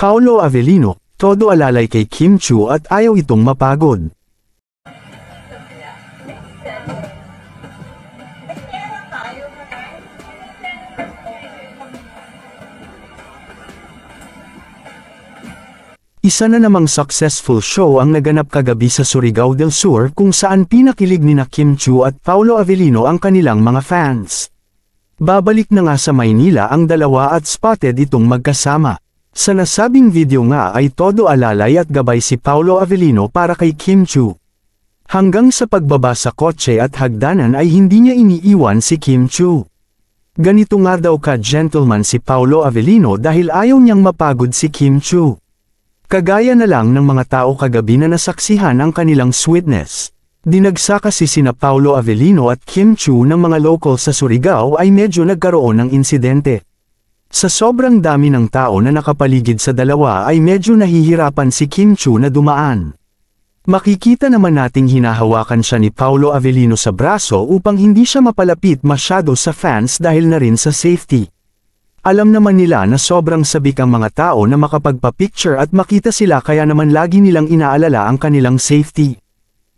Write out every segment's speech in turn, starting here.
Paolo Avellino, todo alalay kay Kim Chu at ayaw itong mapagod. Isa na namang successful show ang naganap kagabi sa Surigao del Sur kung saan pinakilig ni na Kim Chu at Paolo Avellino ang kanilang mga fans. Babalik na nga sa Maynila ang dalawa at spotted itong magkasama. Sa nasabing video nga ay todo alalay at gabay si Paolo Avellino para kay Kim Chu. Hanggang sa pagbaba sa kotse at hagdanan ay hindi niya iniiwan si Kim Chu. Ganito nga daw ka gentleman si Paolo Avellino dahil ayaw niyang mapagod si Kim Chu. Kagaya na lang ng mga tao kagabi na nasaksihan ang kanilang sweetness. Dinagsa kasi sina Paolo Avellino at Kim Chu ng mga local sa Surigao ay medyo nagkaroon ng insidente. Sa sobrang dami ng tao na nakapaligid sa dalawa ay medyo nahihirapan si Kim Chu na dumaan. Makikita naman nating hinahawakan siya ni Paolo Avellino sa braso upang hindi siya mapalapit masyado sa fans dahil na rin sa safety. Alam naman nila na sobrang sabik ang mga tao na makapagpa-picture at makita sila kaya naman lagi nilang inaalala ang kanilang safety.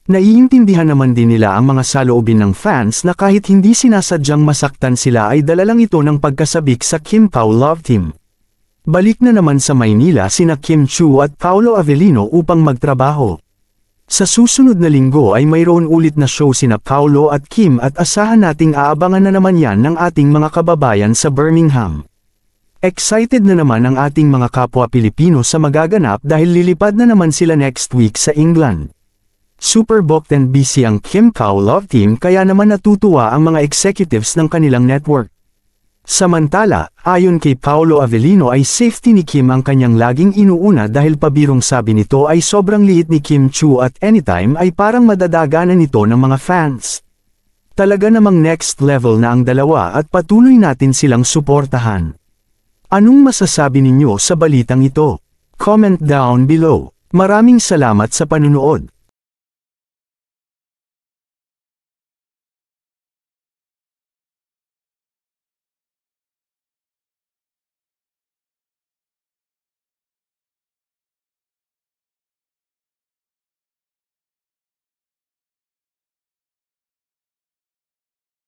Naiintindihan naman din nila ang mga saloobin ng fans na kahit hindi sinasadyang masaktan sila ay dala lang ito ng pagkasabik sa Kim Pao Love Team. Balik na naman sa Maynila sina Kim Chu at Paolo Avellino upang magtrabaho. Sa susunod na linggo ay mayroon ulit na show sina Paolo at Kim at asahan nating aabangan na naman yan ng ating mga kababayan sa Birmingham. Excited na naman ang ating mga kapwa Pilipino sa magaganap dahil lilipad na naman sila next week sa England. Super booked and busy ang Kim Kao Love Team kaya naman natutuwa ang mga executives ng kanilang network. Samantala, ayon kay Paolo Avellino ay safety ni Kim ang kanyang laging inuuna dahil pabirong sabi nito ay sobrang liit ni Kim Chu at anytime ay parang madadaganan nito ng mga fans. Talaga namang next level na ang dalawa at patuloy natin silang suportahan. Anong masasabi ninyo sa balitang ito? Comment down below. Maraming salamat sa panunood.